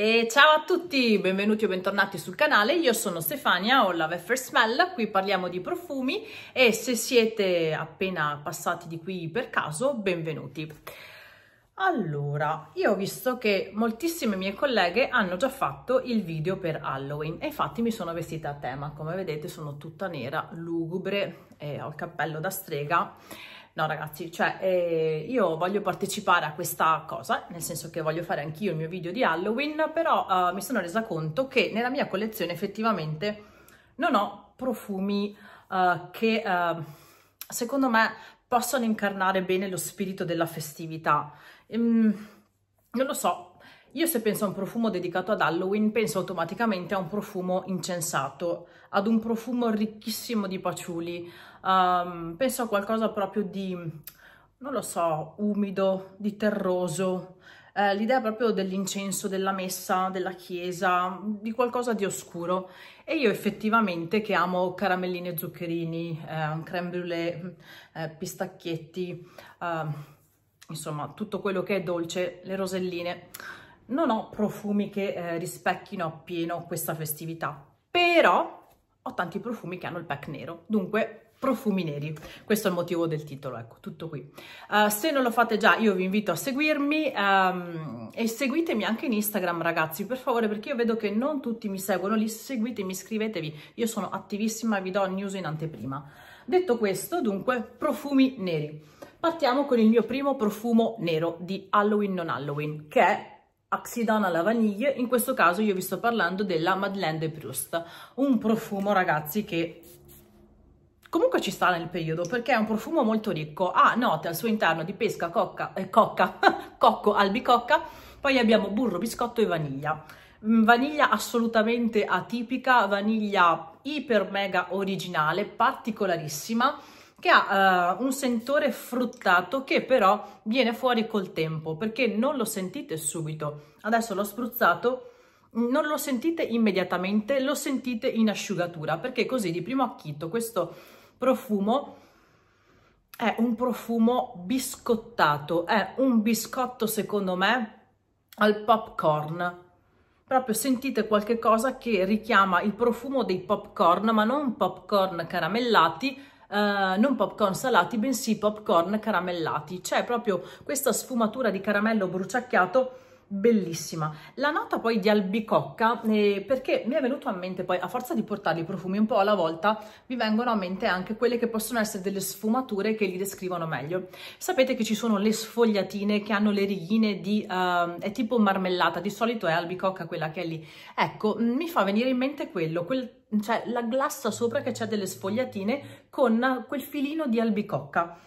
E ciao a tutti, benvenuti o bentornati sul canale, io sono Stefania, ho la Weffer Smell, qui parliamo di profumi e se siete appena passati di qui per caso, benvenuti. Allora, io ho visto che moltissime mie colleghe hanno già fatto il video per Halloween e infatti mi sono vestita a tema, come vedete sono tutta nera, lugubre, e ho il cappello da strega No ragazzi, cioè eh, io voglio partecipare a questa cosa, nel senso che voglio fare anch'io il mio video di Halloween, però eh, mi sono resa conto che nella mia collezione effettivamente non ho profumi eh, che eh, secondo me possono incarnare bene lo spirito della festività. Ehm, non lo so, io se penso a un profumo dedicato ad Halloween, penso automaticamente a un profumo incensato, ad un profumo ricchissimo di paciuli, um, penso a qualcosa proprio di, non lo so, umido, di terroso, eh, l'idea proprio dell'incenso, della messa, della chiesa, di qualcosa di oscuro. E io effettivamente che amo caramelline e zuccherini, eh, creme brulee, eh, pistacchietti, eh, insomma tutto quello che è dolce, le roselline non ho profumi che eh, rispecchino appieno questa festività, però ho tanti profumi che hanno il pack nero, dunque profumi neri. Questo è il motivo del titolo, ecco, tutto qui. Uh, se non lo fate già, io vi invito a seguirmi um, e seguitemi anche in Instagram, ragazzi, per favore, perché io vedo che non tutti mi seguono, li seguitemi, iscrivetevi. Io sono attivissima, vi do news in anteprima. Detto questo, dunque, profumi neri. Partiamo con il mio primo profumo nero di Halloween non Halloween, che è Axidona la Lavagnie, in questo caso io vi sto parlando della Madeleine de Proust, un profumo ragazzi che comunque ci sta nel periodo perché è un profumo molto ricco, ha note al suo interno di pesca, cocca, eh, cocca, cocco, albicocca, poi abbiamo burro, biscotto e vaniglia. Mm, vaniglia assolutamente atipica, vaniglia iper mega originale, particolarissima, che ha uh, un sentore fruttato che però viene fuori col tempo perché non lo sentite subito. Adesso l'ho spruzzato, non lo sentite immediatamente, lo sentite in asciugatura perché così di primo acchito questo profumo è un profumo biscottato, è un biscotto secondo me al popcorn. Proprio sentite qualche cosa che richiama il profumo dei popcorn, ma non popcorn caramellati, eh, non popcorn salati, bensì popcorn caramellati. C'è proprio questa sfumatura di caramello bruciacchiato bellissima. La nota poi di albicocca, eh, perché mi è venuto a mente poi, a forza di portare i profumi un po' alla volta, mi vengono a mente anche quelle che possono essere delle sfumature che li descrivono meglio. Sapete che ci sono le sfogliatine che hanno le rigline di... Uh, è tipo marmellata, di solito è albicocca quella che è lì. Ecco, mm, mi fa venire in mente quello, quel cioè la glassa sopra che c'è delle sfogliatine con quel filino di albicocca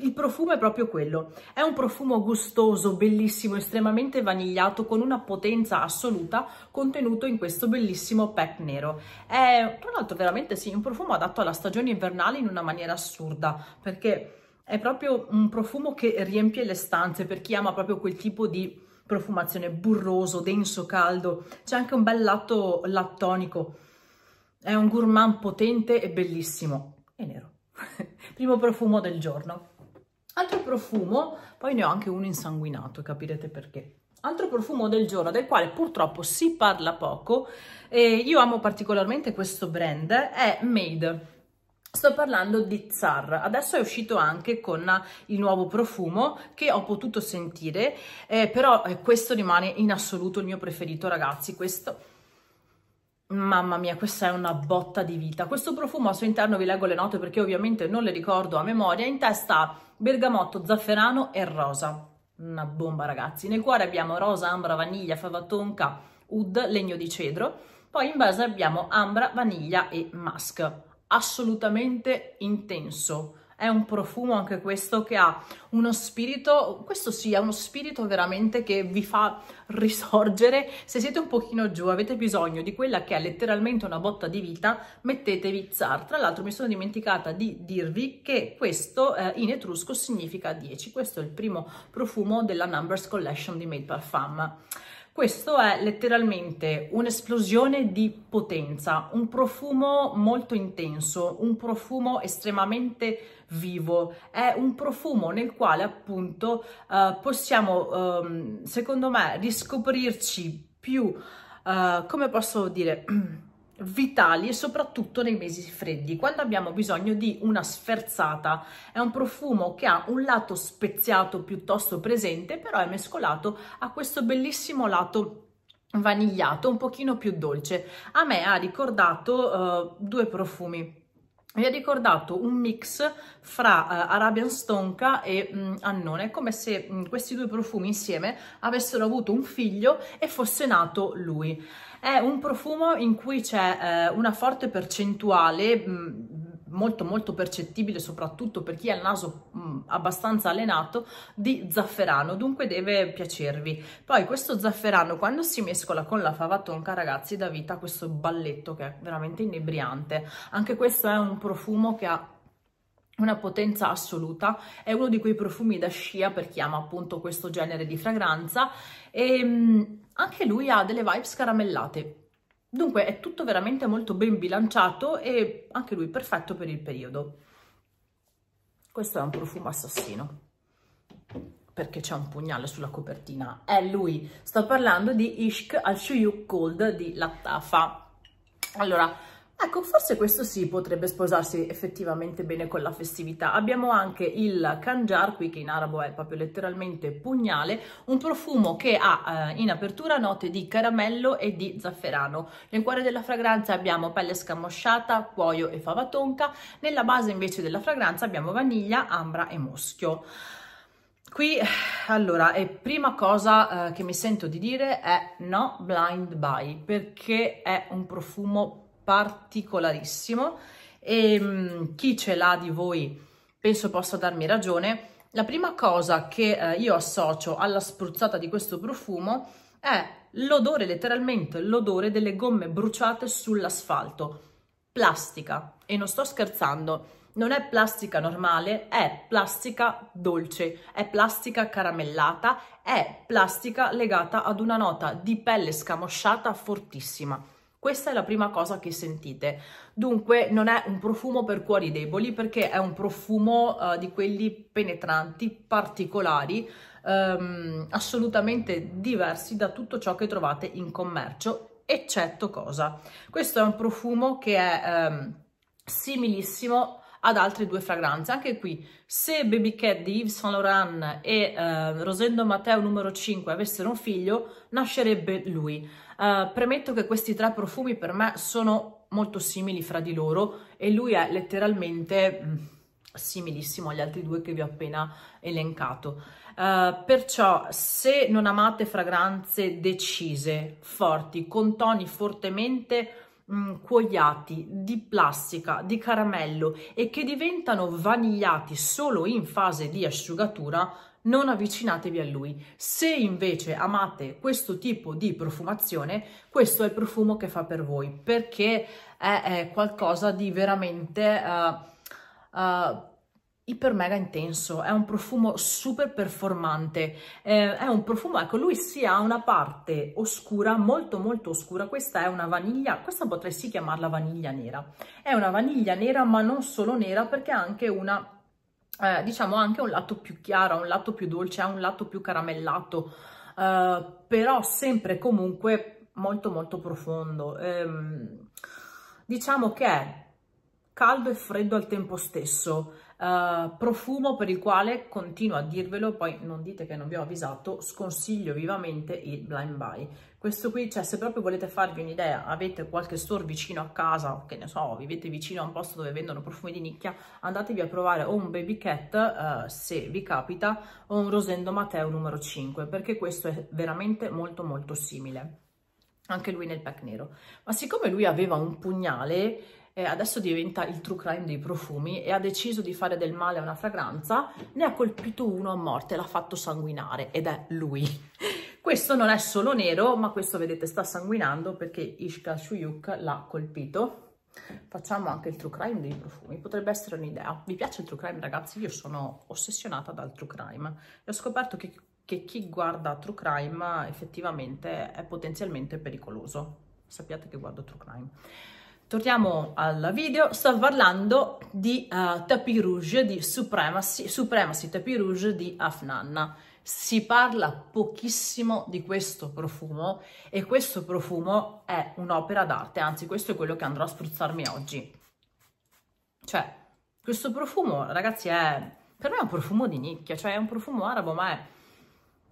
il profumo è proprio quello, è un profumo gustoso, bellissimo, estremamente vanigliato con una potenza assoluta contenuto in questo bellissimo pack nero. È tra l'altro veramente sì, un profumo adatto alla stagione invernale in una maniera assurda perché è proprio un profumo che riempie le stanze per chi ama proprio quel tipo di profumazione burroso, denso, caldo. C'è anche un bel lato lattonico, è un gourmand potente e bellissimo, è nero. Primo profumo del giorno. Altro profumo, poi ne ho anche uno insanguinato, capirete perché. Altro profumo del giorno del quale purtroppo si parla poco, e io amo particolarmente questo brand, è Made. Sto parlando di Zar, adesso è uscito anche con il nuovo profumo che ho potuto sentire, eh, però eh, questo rimane in assoluto il mio preferito ragazzi, questo Mamma mia, questa è una botta di vita. Questo profumo al suo interno, vi leggo le note perché ovviamente non le ricordo a memoria, in testa bergamotto, zafferano e rosa. Una bomba ragazzi. Nel cuore abbiamo rosa, ambra, vaniglia, fava tonka, oud, legno di cedro. Poi in base abbiamo ambra, vaniglia e musk. Assolutamente intenso è un profumo anche questo che ha uno spirito, questo sì, è uno spirito veramente che vi fa risorgere. Se siete un pochino giù, avete bisogno di quella che è letteralmente una botta di vita, mettetevi Zar. Tra l'altro mi sono dimenticata di dirvi che questo eh, in etrusco significa 10. Questo è il primo profumo della Numbers Collection di Made Parfum. Questo è letteralmente un'esplosione di potenza, un profumo molto intenso, un profumo estremamente vivo, è un profumo nel quale appunto uh, possiamo, um, secondo me, riscoprirci più, uh, come posso dire, vitali e soprattutto nei mesi freddi quando abbiamo bisogno di una sferzata è un profumo che ha un lato speziato piuttosto presente però è mescolato a questo bellissimo lato vanigliato un pochino più dolce a me ha ricordato uh, due profumi mi ha ricordato un mix fra uh, Arabian Stonka e mh, mm, Annone, come se mh, mm, questi due profumi insieme avessero avuto un figlio e fosse nato lui. È un profumo in cui c'è eh, una forte percentuale mh, mm, molto molto percettibile soprattutto per chi ha il naso mh, mm, abbastanza allenato di zafferano dunque deve piacervi poi questo zafferano quando si mescola con la fava tonca ragazzi dà vita a questo balletto che è veramente inebriante anche questo è un profumo che ha una potenza assoluta, è uno di quei profumi da scia per chi ama appunto questo genere di fragranza e mm, anche lui ha delle vibes caramellate. Dunque è tutto veramente molto ben bilanciato e anche lui perfetto per il periodo. Questo è un profumo assassino perché c'è un pugnale sulla copertina. È lui, sto parlando di Ishk al Shuyuk Gold di Lattafa. Allora, Ecco, forse questo sì potrebbe sposarsi effettivamente bene con la festività. Abbiamo anche il kanjar, qui che in arabo è proprio letteralmente pugnale, un profumo che ha eh, in apertura note di caramello e di zafferano. Nel cuore della fragranza abbiamo pelle scamosciata, cuoio e fava tonca, nella base invece della fragranza abbiamo vaniglia, ambra e muschio. Qui, allora, e prima cosa eh, che mi sento di dire è no blind buy, perché è un profumo particolarissimo e ehm, mh, chi ce l'ha di voi penso possa darmi ragione. La prima cosa che eh, io associo alla spruzzata di questo profumo è l'odore, letteralmente l'odore delle gomme bruciate sull'asfalto. Plastica, e non sto scherzando, non è plastica normale, è plastica dolce, è plastica caramellata, è plastica legata ad una nota di pelle scamosciata fortissima. Questa è la prima cosa che sentite. Dunque non è un profumo per cuori deboli perché è un profumo uh, di quelli penetranti, particolari, um, assolutamente diversi da tutto ciò che trovate in commercio, eccetto cosa. Questo è un profumo che è um, similissimo ad altre due fragranze. Anche qui, se Baby Cat di Yves Saint Laurent e eh, Rosendo Matteo numero 5 avessero un figlio, nascerebbe lui. Eh, premetto che questi tre profumi per me sono molto simili fra di loro e lui è letteralmente... Mm, similissimo agli altri due che vi ho appena elencato. Uh, perciò se non amate fragranze decise, forti, con toni fortemente mh, mm, cuoiati di plastica, di caramello e che diventano vanigliati solo in fase di asciugatura, non avvicinatevi a lui. Se invece amate questo tipo di profumazione, questo è il profumo che fa per voi, perché è, è qualcosa di veramente... Uh, uh, iper mega intenso, è un profumo super performante, eh, è un profumo, ecco lui si ha una parte oscura, molto molto oscura, questa è una vaniglia, questa potresti chiamarla vaniglia nera, è una vaniglia nera ma non solo nera perché ha anche una eh, diciamo anche un lato più chiaro, un lato più dolce, ha un lato più caramellato, eh, però sempre comunque molto molto profondo. Eh, diciamo che è caldo e freddo al tempo stesso, eh, profumo per il quale, continuo a dirvelo, poi non dite che non vi ho avvisato, sconsiglio vivamente il blind buy. Questo qui, cioè se proprio volete farvi un'idea, avete qualche store vicino a casa, che ne so, vivete vicino a un posto dove vendono profumi di nicchia, andatevi a provare o un Baby Cat, uh, se vi capita, o un Rosendo Matteo numero 5, perché questo è veramente molto molto simile anche lui nel pack nero. Ma siccome lui aveva un pugnale, eh, adesso diventa il true crime dei profumi e ha deciso di fare del male a una fragranza, ne ha colpito uno a morte, l'ha fatto sanguinare ed è lui. questo non è solo nero, ma questo vedete sta sanguinando perché Ishka Shuyuk l'ha colpito. Facciamo anche il true crime dei profumi, potrebbe essere un'idea. Vi piace il true crime ragazzi? Io sono ossessionata dal true crime e ho scoperto che, che chi guarda true crime effettivamente è potenzialmente pericoloso. Sappiate che guardo true crime. Torniamo al video, sto parlando di uh, tapis rouge, di supremacy, supremacy tapis rouge di Afnanna. Si parla pochissimo di questo profumo e questo profumo è un'opera d'arte, anzi questo è quello che andrò a spruzzarmi oggi. Cioè, questo profumo, ragazzi, è per me è un profumo di nicchia, cioè è un profumo arabo, ma è,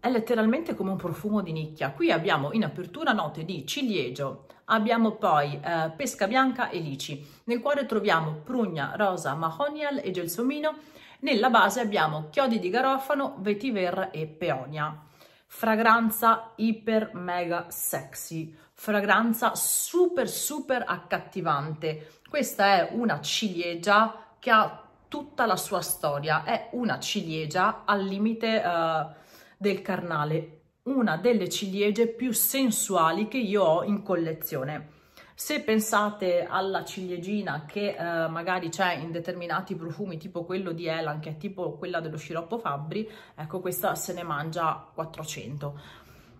è letteralmente come un profumo di nicchia. Qui abbiamo in apertura note di ciliegio, Abbiamo poi eh, pesca bianca e lici. Nel cuore troviamo prugna, rosa, mahonial e gelsomino. Nella base abbiamo chiodi di garofano, vetiver e peonia. Fragranza iper mega sexy, fragranza super super accattivante. Questa è una ciliegia che ha tutta la sua storia, è una ciliegia al limite uh, del carnale una delle ciliegie più sensuali che io ho in collezione. Se pensate alla ciliegina che eh, magari c'è in determinati profumi, tipo quello di Elan, che è tipo quella dello sciroppo Fabbri, ecco questa se ne mangia 400.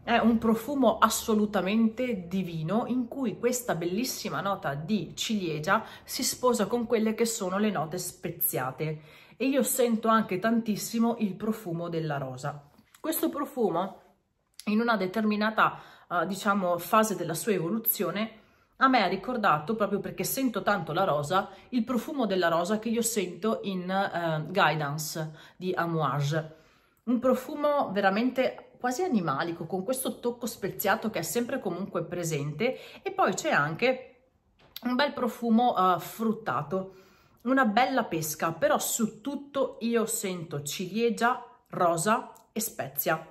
È un profumo assolutamente divino in cui questa bellissima nota di ciliegia si sposa con quelle che sono le note speziate e io sento anche tantissimo il profumo della rosa. Questo profumo in una determinata, uh, diciamo, fase della sua evoluzione, a me ha ricordato, proprio perché sento tanto la rosa, il profumo della rosa che io sento in uh, Guidance di Amouage. Un profumo veramente quasi animalico, con questo tocco speziato che è sempre comunque presente e poi c'è anche un bel profumo uh, fruttato, una bella pesca, però su tutto io sento ciliegia, rosa e spezia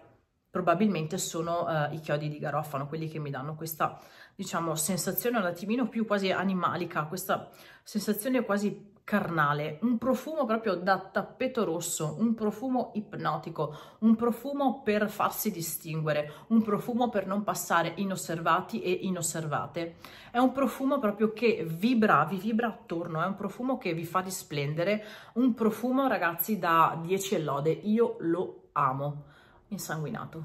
probabilmente sono eh, i chiodi di garofano, quelli che mi danno questa, diciamo, sensazione un attimino più quasi animalica, questa sensazione quasi carnale, un profumo proprio da tappeto rosso, un profumo ipnotico, un profumo per farsi distinguere, un profumo per non passare inosservati e inosservate. È un profumo proprio che vibra, vi vibra attorno, è un profumo che vi fa risplendere, un profumo ragazzi da 10 lode, io lo amo insanguinato.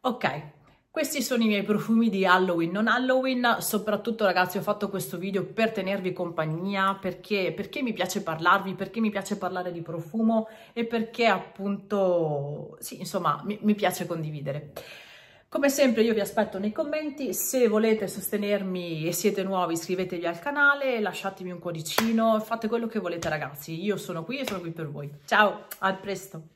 ok, questi sono i miei profumi di Halloween, non Halloween, soprattutto ragazzi ho fatto questo video per tenervi compagnia, perché, perché, mi piace parlarvi, perché mi piace parlare di profumo e perché appunto, sì insomma, mi, mi piace condividere. Come sempre io vi aspetto nei commenti, se volete sostenermi e siete nuovi iscrivetevi al canale, lasciatemi un cuoricino, fate quello che volete ragazzi, io sono qui e sono qui per voi. Ciao, a presto!